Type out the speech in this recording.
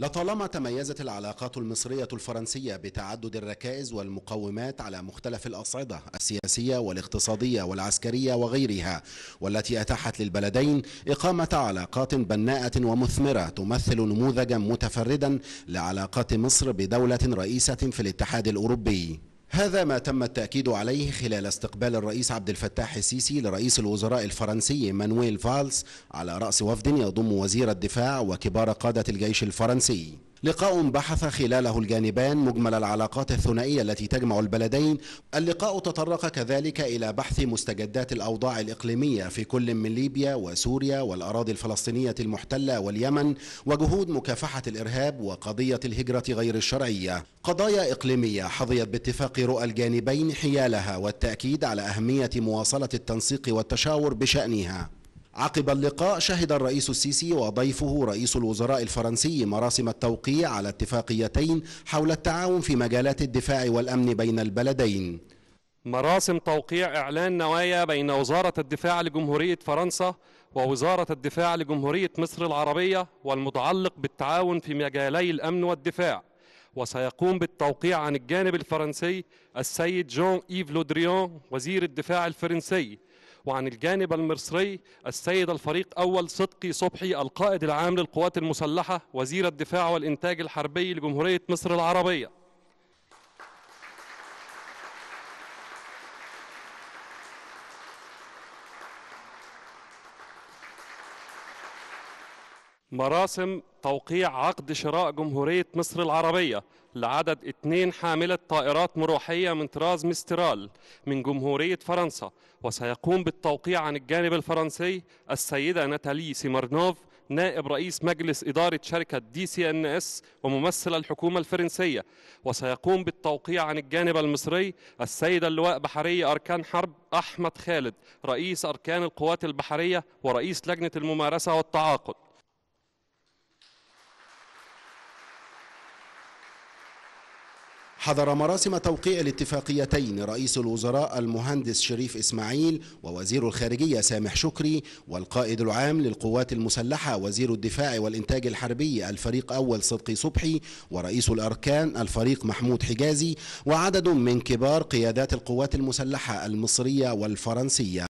لطالما تميزت العلاقات المصرية الفرنسية بتعدد الركائز والمقومات على مختلف الأصعدة السياسية والاقتصادية والعسكرية وغيرها والتي أتاحت للبلدين إقامة علاقات بناءة ومثمرة تمثل نموذجا متفردا لعلاقات مصر بدولة رئيسة في الاتحاد الأوروبي هذا ما تم التأكيد عليه خلال استقبال الرئيس عبد الفتاح السيسي لرئيس الوزراء الفرنسي مانويل فالس على رأس وفد يضم وزير الدفاع وكبار قادة الجيش الفرنسي لقاء بحث خلاله الجانبان مجمل العلاقات الثنائية التي تجمع البلدين اللقاء تطرق كذلك إلى بحث مستجدات الأوضاع الإقليمية في كل من ليبيا وسوريا والأراضي الفلسطينية المحتلة واليمن وجهود مكافحة الإرهاب وقضية الهجرة غير الشرعية قضايا إقليمية حظيت باتفاق رؤى الجانبين حيالها والتأكيد على أهمية مواصلة التنسيق والتشاور بشأنها عقب اللقاء شهد الرئيس السيسي وضيفه رئيس الوزراء الفرنسي مراسم التوقيع على اتفاقيتين حول التعاون في مجالات الدفاع والأمن بين البلدين مراسم توقيع إعلان نوايا بين وزارة الدفاع لجمهورية فرنسا ووزارة الدفاع لجمهورية مصر العربية والمتعلق بالتعاون في مجالي الأمن والدفاع وسيقوم بالتوقيع عن الجانب الفرنسي السيد جون إيف لودريون وزير الدفاع الفرنسي وعن الجانب المصري السيد الفريق أول صدقي صبحي القائد العام للقوات المسلحة وزير الدفاع والإنتاج الحربي لجمهورية مصر العربية مراسم توقيع عقد شراء جمهورية مصر العربية لعدد اثنين حاملة طائرات مروحية من طراز ميسترال من جمهورية فرنسا وسيقوم بالتوقيع عن الجانب الفرنسي السيدة ناتالي سيمرنوف نائب رئيس مجلس إدارة شركة دي سي ان اس وممثل الحكومة الفرنسية وسيقوم بالتوقيع عن الجانب المصري السيدة اللواء بحرية أركان حرب أحمد خالد رئيس أركان القوات البحرية ورئيس لجنة الممارسة والتعاقد حضر مراسم توقيع الاتفاقيتين رئيس الوزراء المهندس شريف إسماعيل ووزير الخارجية سامح شكري والقائد العام للقوات المسلحة وزير الدفاع والإنتاج الحربي الفريق أول صدقي صبحي ورئيس الأركان الفريق محمود حجازي وعدد من كبار قيادات القوات المسلحة المصرية والفرنسية